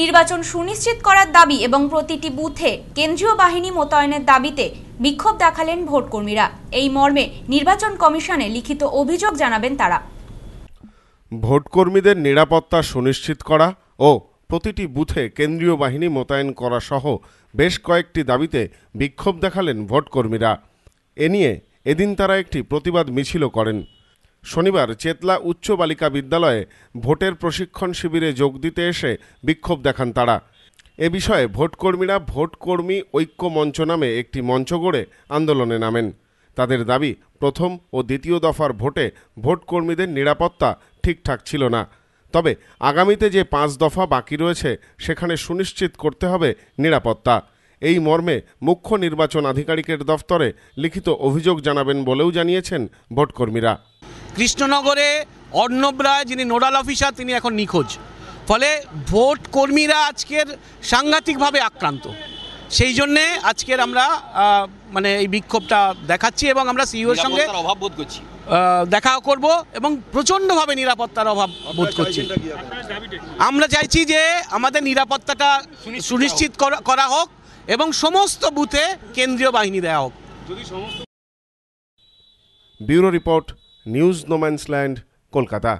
নির্বাচন সুনিশ্চিত করার দাবি এবং প্রতিটি বুথে কেন্দ্রীয় বাহিনী মোতায়েনের দাবিতে বিক্ষোভ দেখালেন ভোটকর্মীরা এই মর্মে নির্বাচন কমিশনে লিখিত অভিযোগ জানাবেন তারা ভোটকর্মীদের নিরাপত্তা সুনিশ্চিত করা ও প্রতিটি বুথে কেন্দ্রীয় বাহিনী মোতায়েন করা সহ বেশ কয়েকটি দাবিতে বিক্ষোভ দেখালেন ভোটকর্মীরা এ নিয়ে এদিন তারা একটি প্রতিবাদ মিছিল করেন শনিবার চেতলা উচ্চ বালিকা বিদ্যালয়ে ভোটের প্রশিক্ষণ শিবিরে যোগ দিতে এসে বিক্ষোভ দেখান তারা এ বিষয়ে ভোটকর্মীরা ভোটকর্মী ঐক্য মঞ্চ নামে একটি মঞ্চ গড়ে আন্দোলনে নামেন তাদের দাবি প্রথম ও দ্বিতীয় দফার ভোটে ভোটকর্মীদের নিরাপত্তা ঠিকঠাক ছিল না তবে আগামীতে যে পাঁচ দফা বাকি রয়েছে সেখানে সুনিশ্চিত করতে হবে নিরাপত্তা এই মর্মে মুখ্য নির্বাচন আধিকারিকের দফতরে লিখিত অভিযোগ জানাবেন বলেও জানিয়েছেন ভোটকর্মীরা কৃষ্ণনগরে অর্ণব রায় যিনি নোডাল অফিসার তিনি এখন নিখোঁজ ফলে ভোট কর্মীরা আজকের সাংঘাতিকভাবে আক্রান্ত সেই জন্যে আজকের আমরা মানে এই বিক্ষোভটা দেখাচ্ছি এবং আমরা সিইওর সঙ্গে অভাব বোধ করছি দেখা করব এবং প্রচণ্ডভাবে নিরাপত্তার অভাব বোধ করছি আমরা চাইছি যে আমাদের নিরাপত্তাটা সুনিশ্চিত করা হোক এবং সমস্ত বুথে কেন্দ্রীয় বাহিনী দেওয়া হোক bureau report news no man's land Kolkata